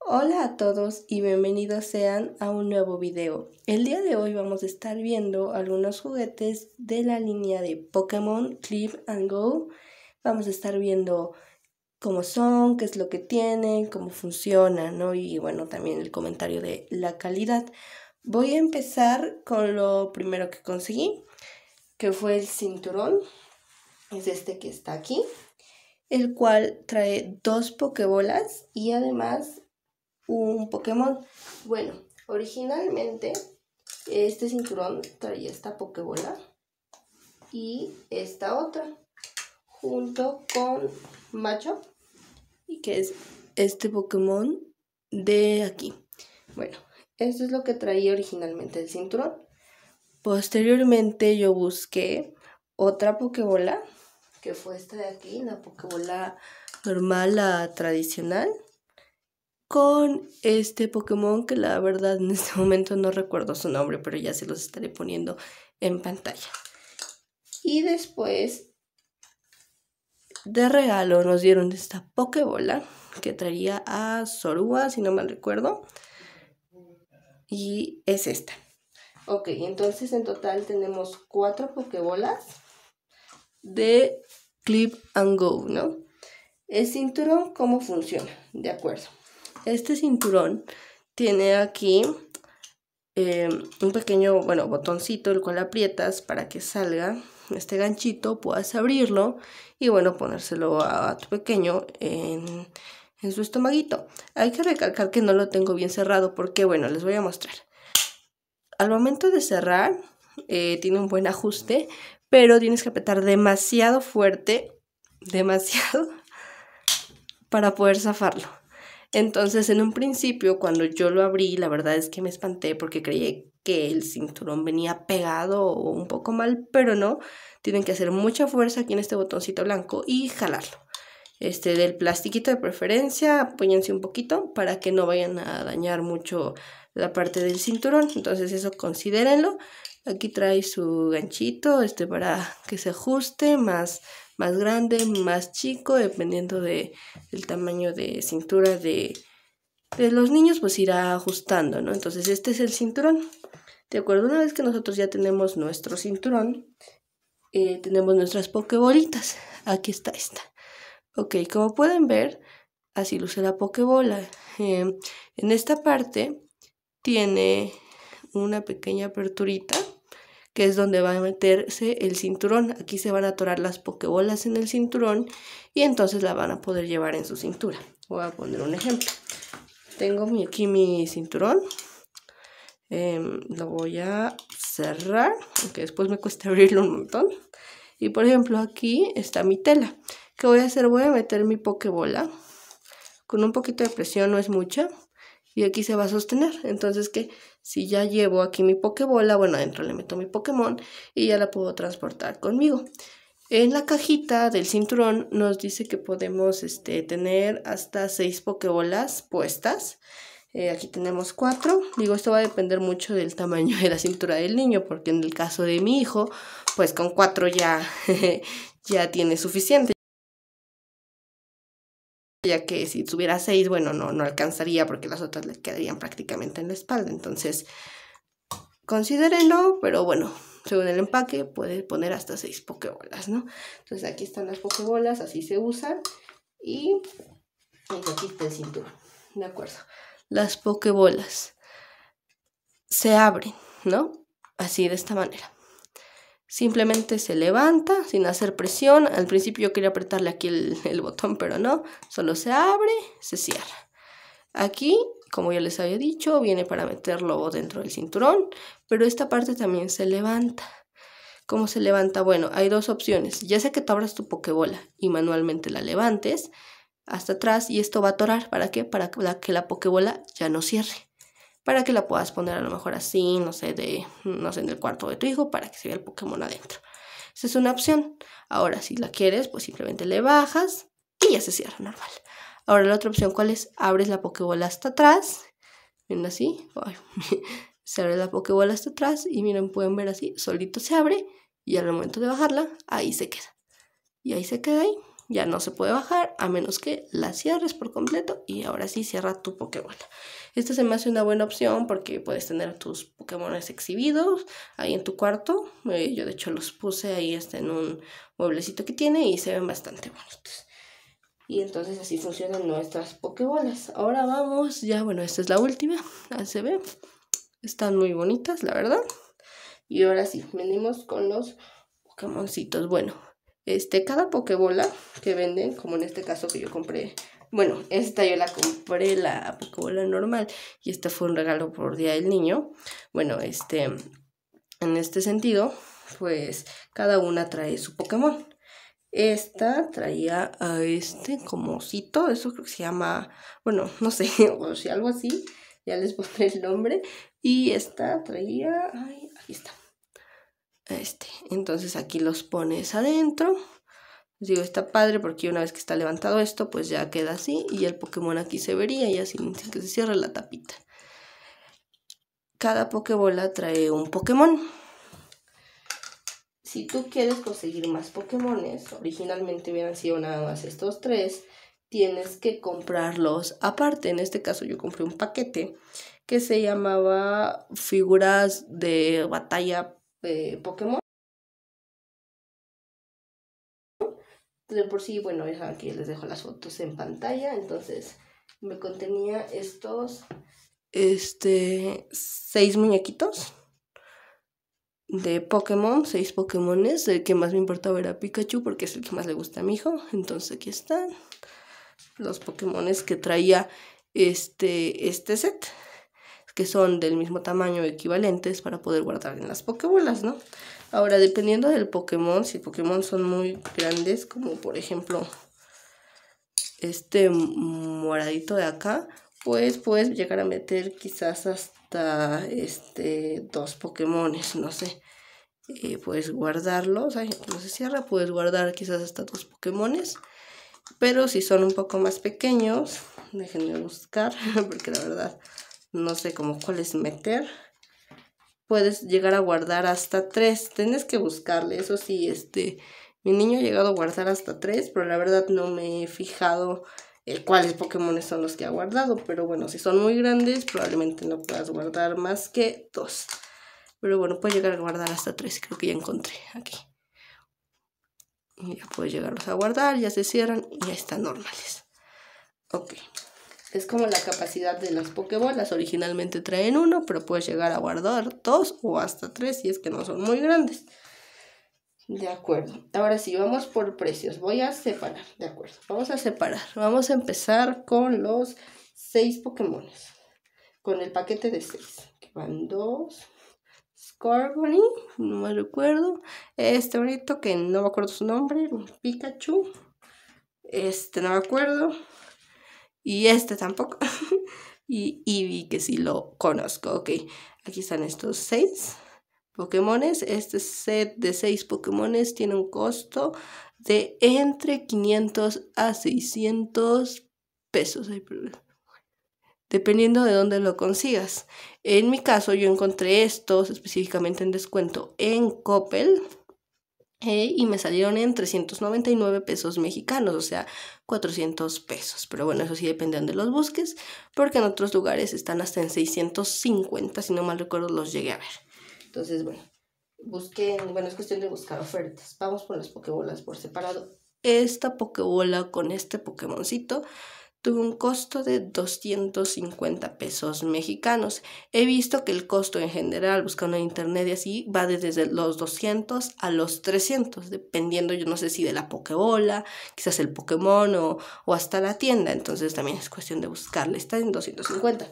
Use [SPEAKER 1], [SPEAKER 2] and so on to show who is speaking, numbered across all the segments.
[SPEAKER 1] Hola a todos y bienvenidos sean a un nuevo video. El día de hoy vamos a estar viendo algunos juguetes de la línea de Pokémon Clip and Go. Vamos a estar viendo cómo son, qué es lo que tienen, cómo funcionan, ¿no? Y bueno, también el comentario de la calidad. Voy a empezar con lo primero que conseguí, que fue el cinturón. Es este que está aquí, el cual trae dos pokebolas y además un Pokémon. Bueno, originalmente este cinturón traía esta Pokébola y esta otra, junto con Macho, y que es este Pokémon de aquí. Bueno, esto es lo que traía originalmente el cinturón. Posteriormente yo busqué otra Pokébola, que fue esta de aquí, la Pokébola normal, la tradicional con este Pokémon que la verdad en este momento no recuerdo su nombre, pero ya se los estaré poniendo en pantalla. Y después de regalo nos dieron esta Pokébola que traía a Sorua, si no mal recuerdo. Y es esta. Ok, entonces en total tenemos cuatro Pokébolas de Clip and Go, ¿no? El cinturón, ¿cómo funciona? De acuerdo. Este cinturón tiene aquí em, un pequeño, bueno, botoncito, el cual aprietas para que salga este ganchito, puedas abrirlo y bueno, ponérselo a, tu pequeño en, su estomaguito. Hay que recalcar que no lo tengo bien cerrado porque bueno, les voy a mostrar. Al momento de cerrar, eh, tiene un buen ajuste, pero tienes que apretar demasiado fuerte, demasiado, para poder zafarlo. Entonces, en un principio, cuando yo lo abrí, la verdad es que me espanté porque creí que el cinturón venía pegado o un poco mal, pero no. Tienen que hacer mucha fuerza aquí en este botoncito blanco y jalarlo. Este, del plastiquito de preferencia, apóyense un poquito para que no vayan a dañar mucho la parte del cinturón. Entonces, eso considérenlo. Aquí trae su ganchito, este, para que se ajuste, más más grande, más chico, dependiendo de, del tamaño de cintura de, de los niños, pues irá ajustando, ¿no? Entonces este es el cinturón. De acuerdo, una vez que nosotros ya tenemos nuestro cinturón, eh, tenemos nuestras pokebolitas. Aquí está esta. Ok, como pueden ver, así luce la pokebola. Em, en esta parte tiene una pequeña aperturita que es donde va a meterse el cinturón. Aquí se van a atorar las pokebolas en el cinturón y entonces la van a poder llevar en su cintura. Voy a poner un ejemplo. Tengo aquí mi cinturón. Em, lo voy a cerrar, aunque después me cuesta abrirlo un montón. Y por ejemplo aquí está mi tela. ¿Qué voy a hacer? Voy a meter mi pokebola. Con un poquito de presión, no es mucha. Y aquí se va a sostener. Entonces, ¿qué? si ya llevo aquí mi Pokébola, bueno, adentro le meto mi Pokémon y ya la puedo transportar conmigo. En la cajita del cinturón nos dice que podemos este, tener hasta 6 Pokébolas puestas. Eh, aquí tenemos cuatro. Digo, esto va a depender mucho del tamaño de la cintura del niño, porque en el caso de mi hijo, pues con cuatro ya, ya tiene suficiente ya que si tuviera seis, bueno, no, no alcanzaría porque las otras le quedarían prácticamente en la espalda. Entonces, considérenlo, pero bueno, según el empaque puede poner hasta seis pokebolas, ¿no? Entonces aquí están las pokebolas, así se usan. Y, aquí está el cinturón, ¿de acuerdo? Las pokebolas se abren, ¿no? Así de esta manera. Simplemente se levanta sin hacer presión. Al principio yo quería apretarle aquí el, botón, pero no. Solo se abre, se cierra. Aquí, como ya les había dicho, viene para meterlo dentro del cinturón, pero esta parte también se levanta. ¿Cómo se levanta? Bueno, hay dos opciones. Ya sea que tú abras tu pokebola y manualmente la levantes hasta atrás y esto va a atorar. ¿Para qué? Para que la pokebola ya no cierre para que la puedas poner a lo mejor así, no sé, de, no sé, en el cuarto de tu hijo para que se vea el Pokémon adentro. Esa es una opción. Ahora, si la quieres, pues simplemente le bajas y ya se cierra normal. Ahora la otra opción, ¿cuál es? Abres la Pokébola hasta atrás. Miren así. se abre la Pokébola hasta atrás y miren, pueden ver así, solito se abre y al momento de bajarla, ahí se queda. Y ahí se queda ahí. Ya no se puede bajar a menos que la cierres por completo y ahora sí cierra tu Pokébola. Esta se me hace una buena opción porque puedes tener tus Pokémon exhibidos ahí en tu cuarto. Eh, yo de hecho los puse ahí hasta este, en un mueblecito que tiene y se ven bastante bonitos. Y entonces así funcionan nuestras pokebolas. Ahora vamos, ya bueno, esta es la última. se ve. Están muy bonitas, la verdad. Y ahora sí, venimos con los Pokémoncitos. Bueno, este, cada pokebola que venden, como en este caso que yo compré, bueno, esta yo la compré, la pokebola normal, y esta fue un regalo por Día del Niño. Bueno, este, en este sentido, pues cada una trae su Pokémon. Esta traía a este como osito, eso creo que se llama, bueno, no sé, o si algo así, ya les pondré el nombre. Y esta traía, ay, aquí está, este, entonces aquí los pones adentro. digo, está padre porque una vez que está levantado esto, pues ya queda así y el Pokémon aquí se vería y así que se cierre la tapita. Cada Pokébola trae un Pokémon. Si tú quieres conseguir más Pokémones, originalmente hubieran sido nada más estos tres, tienes que comprarlos aparte. En este caso yo compré un paquete que se llamaba figuras de batalla de Pokémon. De por sí, bueno, aquí les dejo las fotos en pantalla. Entonces, me contenía estos este seis muñequitos de Pokémon, seis Pokémones. El que más me importaba era Pikachu porque es el que más le gusta a mi hijo. Entonces aquí están los Pokémones que traía este, este set que son del mismo tamaño equivalentes para poder guardar en las pokebolas, ¿no? Ahora, dependiendo del Pokémon, si Pokémon son muy grandes, como por ejemplo este moradito de acá, pues puedes llegar a meter quizás hasta este dos Pokémones, no sé. Eh, puedes guardarlos, no se cierra, puedes guardar quizás hasta dos Pokémones. Pero si son un poco más pequeños, déjenme buscar, porque la verdad no sé cómo cuáles meter. Puedes llegar a guardar hasta tres. Tienes que buscarle, eso sí, este... Mi niño ha llegado a guardar hasta tres, pero la verdad no me he fijado cuáles Pokémon son los que ha guardado. Pero bueno, si son muy grandes, probablemente no puedas guardar más que dos. Pero bueno, puedes llegar a guardar hasta tres, creo que ya encontré aquí. Y ya puedes llegarlos a guardar, ya se cierran y ya están normales. Ok, es como la capacidad de las pokebolas. Originalmente traen uno, pero puedes llegar a guardar dos o hasta tres si es que no son muy grandes. De acuerdo. Ahora sí, vamos por precios. Voy a separar. De acuerdo. Vamos a separar. Vamos a empezar con los seis Pokémon. Con el paquete de seis. Que van dos. Scorbunny, no me recuerdo. Este bonito que no me acuerdo su nombre. Pikachu. Este no me acuerdo y este tampoco. y Eevee, que sí lo conozco. Ok, aquí están estos seis Pokémones. Este set de seis Pokémones tiene un costo de entre 500 a 600 pesos. Dependiendo de dónde lo consigas. En mi caso, yo encontré estos específicamente en descuento en Coppel. Eh, y me salieron en 399 pesos mexicanos, o sea, 400 pesos. Pero bueno, eso sí depende de los busques, porque en otros lugares están hasta en 650, si no mal recuerdo, los llegué a ver. Entonces, bueno, busquen, bueno, es cuestión de buscar ofertas. Vamos por las pokebolas por separado. Esta pokebola con este pokémoncito tuvo un costo de 250 pesos mexicanos. He visto que el costo en general, buscando en internet y así, va desde los 200 a los 300, dependiendo, yo no sé si de la pokebola, quizás el Pokémon o, o hasta la tienda. Entonces también es cuestión de buscarle. Está en 250.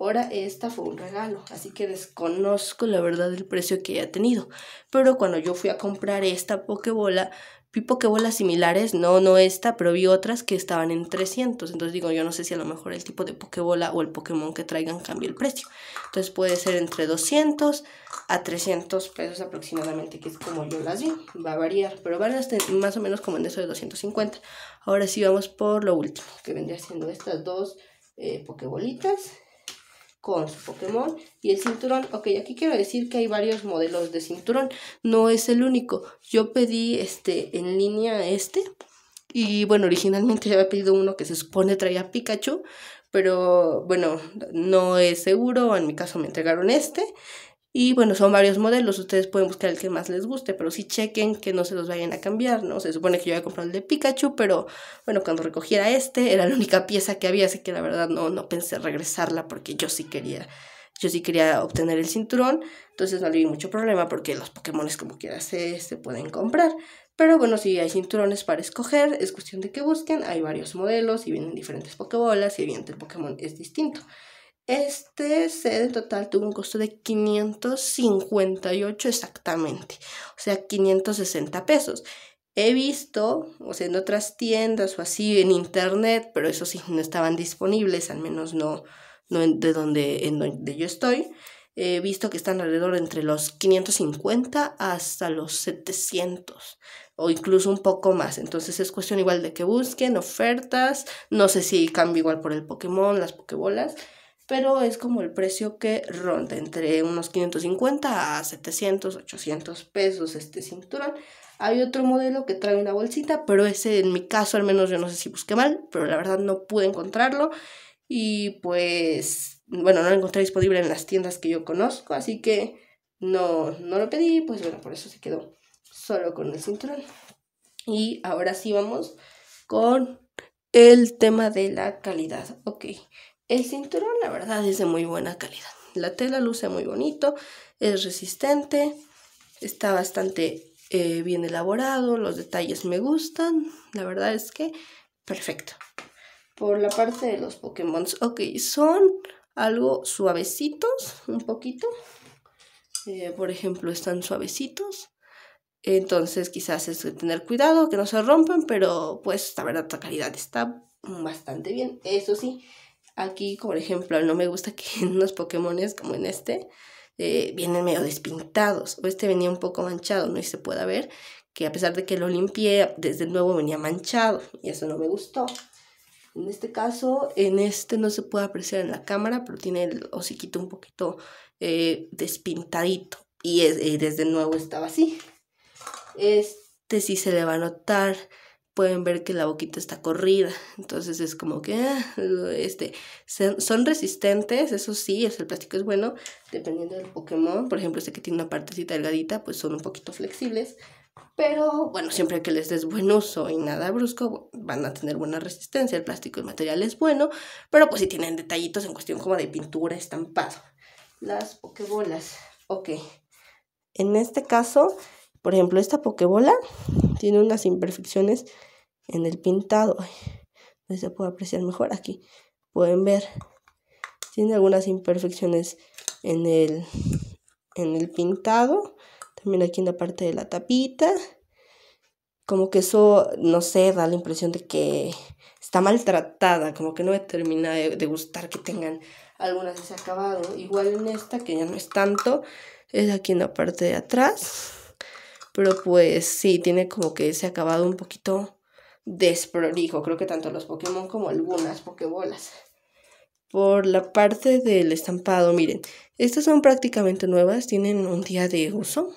[SPEAKER 1] Ahora esta fue un regalo, así que desconozco la verdad el precio que haya tenido. Pero cuando yo fui a comprar esta Pokébola, Vi pokebolas similares, no, no esta, pero vi otras que estaban en 300. Entonces digo, yo no sé si a lo mejor el tipo de pokebola o el Pokémon que traigan cambia el precio. Entonces puede ser entre 200 a 300 pesos aproximadamente, que es como yo las vi. Va a variar, pero van estar más o menos como en eso de 250. Ahora sí vamos por lo último, que vendría siendo estas dos eh, pokebolitas con su Pokémon y el cinturón. Ok, aquí quiero decir que hay varios modelos de cinturón, no es el único. Yo pedí este en línea este y bueno, originalmente había pedido uno que se supone traía Pikachu, pero bueno, no es seguro, en mi caso me entregaron este y bueno, son varios modelos, ustedes pueden buscar el que más les guste, pero sí chequen que no se los vayan a cambiar, ¿no? Se supone que yo había comprado el de Pikachu, pero bueno, cuando recogiera este, era la única pieza que había, así que la verdad no, no pensé regresarla porque yo sí quería, yo sí quería obtener el cinturón, entonces no le vi mucho problema porque los Pokémon como quieras se, pueden comprar. Pero bueno, si hay cinturones para escoger, es cuestión de que busquen, hay varios modelos y vienen diferentes Pokébolas y evidentemente el Pokémon es distinto. Este set en total tuvo un costo de 558 exactamente, o sea, 560 pesos. He visto, o sea, en otras tiendas o así en internet, pero eso sí, no estaban disponibles, al menos no, de donde, en donde yo estoy. He visto que están alrededor entre los 550 hasta los 700 o incluso un poco más. Entonces es cuestión igual de que busquen ofertas. No sé si cambio igual por el Pokémon, las Pokébolas pero es como el precio que ronda entre unos 550 a 700, 800 pesos este cinturón. Hay otro modelo que trae una bolsita, pero ese en mi caso al menos yo no sé si busqué mal, pero la verdad no pude encontrarlo y pues bueno, no lo encontré disponible en las tiendas que yo conozco, así que no, no lo pedí, pues bueno, por eso se quedó solo con el cinturón. Y ahora sí vamos con el tema de la calidad. Ok, el cinturón, la verdad, es de muy buena calidad. La tela luce muy bonito, es resistente, está bastante eh, bien elaborado, los detalles me gustan. La verdad es que perfecto. Por la parte de los Pokémon, ok, son algo suavecitos, un poquito. Eh, por ejemplo, están suavecitos. Entonces quizás es tener cuidado que no se rompan, pero pues la verdad la calidad está bastante bien. Eso sí, Aquí, por ejemplo, no me gusta que en unos Pokémones como en este eh, vienen medio despintados. O este venía un poco manchado, ¿no? Y se pueda ver que a pesar de que lo limpié, desde nuevo venía manchado. Y eso no me gustó. En este caso, en este no se puede apreciar en la cámara, pero tiene el hociquito un poquito eh, despintadito. Y desde nuevo estaba así. Este sí se le va a notar pueden ver que la boquita está corrida. Entonces es como que ah, este, son resistentes, eso sí, el plástico es bueno, dependiendo del Pokémon. Por ejemplo, este que tiene una partecita delgadita, pues son un poquito flexibles. Pero bueno, siempre que les des buen uso y nada brusco, van a tener buena resistencia. El plástico, el material es bueno, pero pues si tienen detallitos en cuestión como de pintura, estampado. Las pokebolas, ok. En este caso, por ejemplo, esta pokebola tiene unas imperfecciones en el pintado. No se puede apreciar mejor aquí. Pueden ver. Tiene algunas imperfecciones en el, en el pintado. También aquí en la parte de la tapita. Como que eso, no sé, da la impresión de que está maltratada. Como que no me termina de, gustar que tengan algunas de ese acabado. Igual en esta, que ya no es tanto. Es aquí en la parte de atrás. Pero pues sí, tiene como que ese acabado un poquito desprolijo, creo que tanto los Pokémon como algunas Pokébolas. Por la parte del estampado, miren, estas son prácticamente nuevas, tienen un día de uso.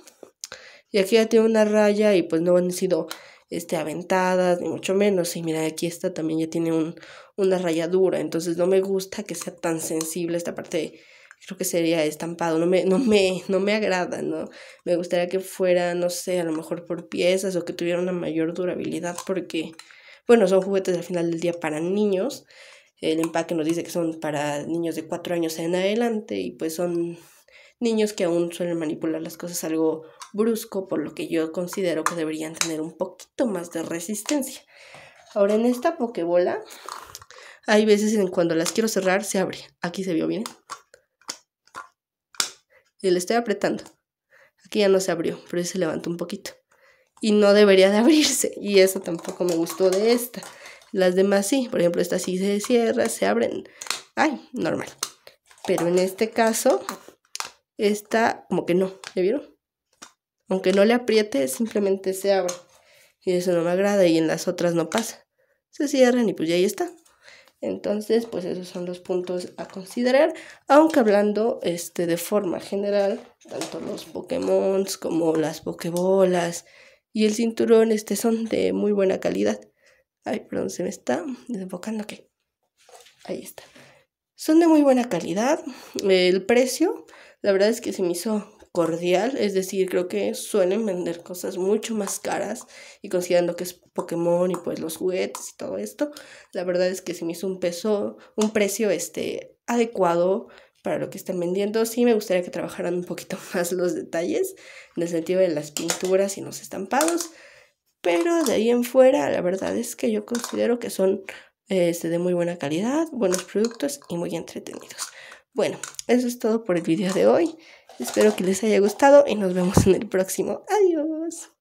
[SPEAKER 1] Y aquí ya tiene una raya y pues no han sido este, aventadas, ni mucho menos. Y mira, aquí esta también ya tiene un, una rayadura, entonces no me gusta que sea tan sensible esta parte creo que sería estampado, no me, no me, no me agrada, ¿no? Me gustaría que fuera, no sé, a lo mejor por piezas o que tuviera una mayor durabilidad porque, bueno, son juguetes al final del día para niños. El empaque nos dice que son para niños de 4 años en adelante y pues son niños que aún suelen manipular las cosas algo brusco, por lo que yo considero que deberían tener un poquito más de resistencia. Ahora en esta pokebola, hay veces en cuando las quiero cerrar, se abre. Aquí se vio bien y le estoy apretando. Aquí ya no se abrió, pero se levantó un poquito. Y no debería de abrirse. Y eso tampoco me gustó de esta. Las demás sí. Por ejemplo, esta sí se cierra, se abren. Ay, normal. Pero en este caso, esta como que no. le vieron? Aunque no le apriete, simplemente se abre. Y eso no me agrada y en las otras no pasa. Se cierran y pues ya ahí está. Entonces, pues esos son los puntos a considerar, aunque hablando este, de forma general, tanto los Pokémon como las pokebolas y el cinturón este, son de muy buena calidad. Ay, perdón, se me está desbocando que... Ahí está. Son de muy buena calidad. El precio, la verdad es que se me hizo cordial, es decir, creo que suelen vender cosas mucho más caras y considerando que es Pokémon y pues los juguetes y todo esto, la verdad es que se me hizo un peso, un precio este adecuado para lo que están vendiendo. Sí me gustaría que trabajaran un poquito más los detalles en el sentido de las pinturas y los estampados, pero de ahí en fuera la verdad es que yo considero que son este, de muy buena calidad, buenos productos y muy entretenidos. Bueno, eso es todo por el video de hoy. Espero que les haya gustado y nos vemos en el próximo. Adiós.